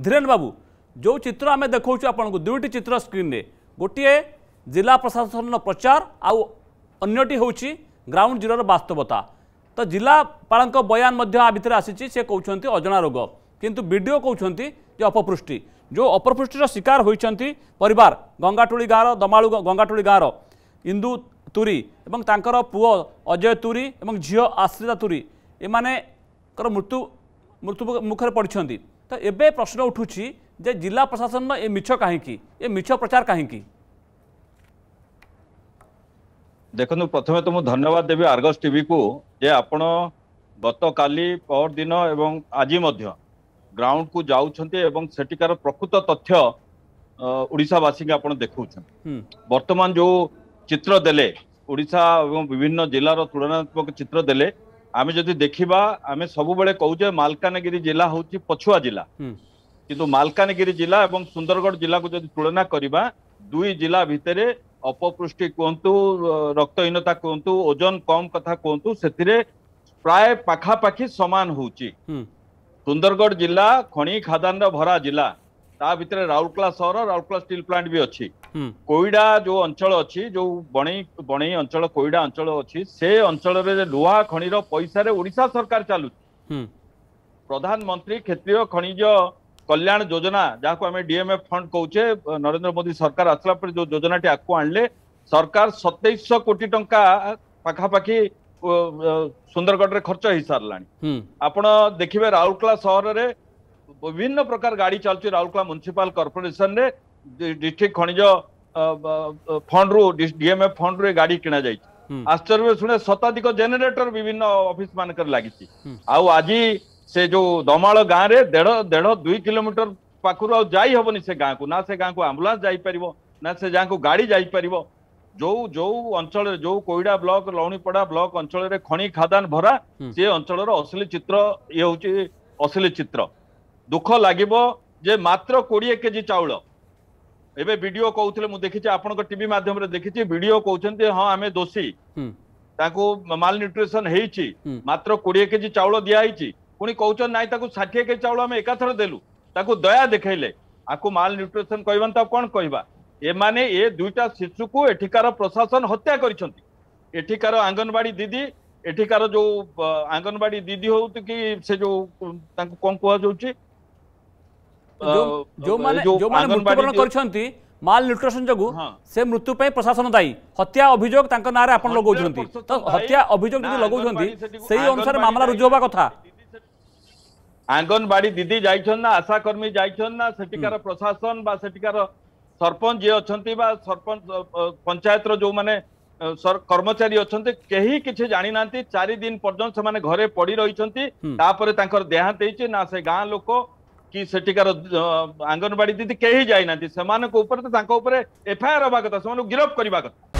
धीरेन्द्र बाबू जो चित्र आम देखा आपको दुईट चित्र स्क्रीन में गोटे जिला प्रशासन प्रचार आउ अंटी हूँ ग्राउंड जीरो बास्तवता तो जिलापा बयान भितर आसी कहते अजणा रोग किंतु विडीओ कहते अपपृष्टि जो अपपृष्टर शिकार होती पर गंगाटोली गाँव दमाड़ गंगाटोली गाँव इंदु तुरी और पुओ अजय तुरी और झी आश्रिता तुरी इन मृत्यु मृत्यु मुखर पड़ती ତ ଏବେ ପ୍ରଶ୍ନ ଉଠୁଛି ଯେ ଜିଲ୍ଲା ପ୍ରଶାସନର ଏ ମିଛ କାହିଁକି ଏ ମିଛ ପ୍ରଚାର କାହିଁକି ଦେଖନ୍ତୁ ପ୍ରଥମେ ତ ମୁଁ ଧନ୍ୟବାଦ ଦେବି ଆର୍ଗସ୍ ଟିଭିକୁ ଯେ ଆପଣ ଗତକାଲି ପରଦିନ ଏବଂ ଆଜି ମଧ୍ୟ ଗ୍ରାଉଣ୍ଡକୁ ଯାଉଛନ୍ତି ଏବଂ ସେଠିକାର ପ୍ରକୃତ ତଥ୍ୟ ଓଡ଼ିଶାବାସୀଙ୍କୁ ଆପଣ ଦେଖାଉଛନ୍ତି ବର୍ତ୍ତମାନ ଯେଉଁ ଚିତ୍ର ଦେଲେ ଓଡ଼ିଶା ଏବଂ ବିଭିନ୍ନ ଜିଲ୍ଲାର ତୁଳନାତ୍ମକ ଚିତ୍ର ଦେଲେ ଆମେ ଯଦି ଦେଖିବା ଆମେ ସବୁବେଳେ କହୁଛେ ମାଲକାନଗିରି ଜିଲ୍ଲା ହେଉଛି ପଛୁଆ ଜିଲ୍ଲା କିନ୍ତୁ ମାଲକାନଗିରି ଜିଲ୍ଲା ଏବଂ ସୁନ୍ଦରଗଡ଼ ଜିଲ୍ଲାକୁ ଯଦି ତୁଳନା କରିବା ଦୁଇ ଜିଲ୍ଲା ଭିତରେ ଅପପୃଷ୍ଟି କୁହନ୍ତୁ ରକ୍ତହୀନତା କୁହନ୍ତୁ ଓଜନ କମ୍ କଥା କୁହନ୍ତୁ ସେଥିରେ ପ୍ରାୟ ପାଖାପାଖି ସମାନ ହେଉଛି ସୁନ୍ଦରଗଡ଼ ଜିଲ୍ଲା ଖଣି ଖାଦାନର ଭରା ଜିଲ୍ଲା ତା ଭିତରେ ରାଉରକେଲା ସହର ରାଉରକେଲା ଷ୍ଟିଲ୍ ପ୍ଲାଣ୍ଟ ବି ଅଛି କୋଇଡ଼ା ଯୋଉ ଅଞ୍ଚଳ ଅଛି ଯୋଉ ବଣେଇ ବଣେଇ ଅଞ୍ଚଳ କୋଇଡ଼ା ଅଞ୍ଚଳ ଅଛି ସେ ଅଞ୍ଚଳରେ ଲୁହା ଖଣିର ପଇସାରେ ଓଡ଼ିଶା ସରକାର ଚାଲୁଛି ପ୍ରଧାନମନ୍ତ୍ରୀ କ୍ଷେତ୍ରୀୟ ଖଣିଜ କଲ୍ୟାଣ ଯୋଜନା ଯାହାକୁ ଆମେ ଡିଏମ୍ଏଫ୍ ଫଣ୍ଡ କହୁଛେ ନରେନ୍ଦ୍ର ମୋଦି ସରକାର ଆସିଲା ପରେ ଯୋଉ ଯୋଜନାଟି ଆଗକୁ ଆଣିଲେ ସରକାର ସତେଇଶଶହ କୋଟି ଟଙ୍କା ପାଖାପାଖି ସୁନ୍ଦରଗଡ଼ରେ ଖର୍ଚ୍ଚ ହେଇସାରିଲାଣି ଆପଣ ଦେଖିବେ ରାଉରକେଲା ସହରରେ বিভিন্ন প্রকার গাড়ি চালুছে রাউরকেলা মুনিসিপাল কর্পোরেশনরে ডিস্ট্রিক্ট খনিজ ফন্ডরু ডিএমএফ ফন্ডরু এ গাড়ি কিনা যাইছে আশ্চর্য শুনে শতাধিক জেনারেটর বিভিন্ন অফিস মানকরে লাগিছে আউ আজি সে যে দমাল গাঁরে দেড় দেড় দুই কিলোমিটর পাখু আউ যাই হবনি সে গাঁকু না সে গাঁকু আম্বুলান্স যাইপারিব না সে গাঁকু গাড়ি যাইপারিব ଯୋଉ ଯୋଉ ଅଞ୍ଚଳରେ ଯୋଉ କୋଇଡା ବ୍ଲକ ଲଉଣୀପଡା ବ୍ଲକ ଅଞ୍ଚଳରେ ଖଣି ଖାଦାନ ଭରା ସେ ଅଞ୍ଚଳର ଅସଲି ଚିତ୍ର ଇଏ ହଉଛି ଅସଲି ଚିତ୍ର ଦୁଃଖ ଲାଗିବ ଯେ ମାତ୍ର କୋଡ଼ିଏ କେଜି ଚାଉଳ ଏବେ ଭିଡ଼ିଓ କହୁଥିଲେ ମୁଁ ଦେଖିଛି ଆପଣଙ୍କ ଟିଭି ମାଧ୍ୟମରେ ଦେଖିଛି ଭିଡ଼ିଓ କହୁଛନ୍ତି ହଁ ଆମେ ଦୋଷୀ ତାକୁ ମାଲ ନ୍ୟୁଟ୍ରିସନ ହେଇଛି ମାତ୍ର କୋଡ଼ିଏ କେଜି ଚାଉଳ ଦିଆହେଇଛି ପୁଣି କହୁଛନ୍ତି ନାଇଁ ତାକୁ ଷାଠିଏ କେଜି ଚାଉଳ ଆମେ ଏକାଥର ଦେଲୁ ତାକୁ ଦୟା ଦେଖେଇଲେ ଆକୁ ମାଲ ନ୍ୟୁଟ୍ରିସନ କହିବାନି ତାକୁ କ'ଣ କହିବା ଏମାନେ ଏ ଦୁଇଟା ଶିଶୁକୁ ଏଠିକାର ପ୍ରଶାସନ ହତ୍ୟା କରିଛନ୍ତି ଏଠିକାର ଆଙ୍ଗନବାଡି ଦିଦି ଏଠିକାର ଯୋଉ ଆଙ୍ଗନବାଡି ଦିଦି ହଉ କି ସେ ଯୋଉ ତାଙ୍କୁ କ'ଣ କୁହାଯାଉଛି जो माने जो माने मृत्युवरण करछंती माल न्यूट्रिशन जगु से मृत्यु पे प्रशासन दाई हत्या अभियोग तांके नारे आपन लगौ छंती तो हत्या अभियोग जदि लगौ छंती सेही अनुसार मामला रुजु होबा कथा आंगनबाड़ी दीदी जाइछन ना आशाकर्मी जाइछन ना सेटिकार प्रशासन बा सेटिकार सरपंच जे अछंती बा सरपंच पंचायत रो जो माने सर कर्मचारी अछंती केही किछ जानी ना चार दिन पर्यंत से माने घरे पड़ी रही तापर तांकर देहांत ना से गां लोको କି ସେଠିକାର ଆଙ୍ଗନବାଡି ଦିଦି କେହି ଯାଇନାହାନ୍ତି ସେମାନଙ୍କ ଉପରେ ତ ତାଙ୍କ ଉପରେ ଏଫଆଇଆର ହବା କଥା ସେମାନଙ୍କୁ ଗିରଫ କରିବା କଥା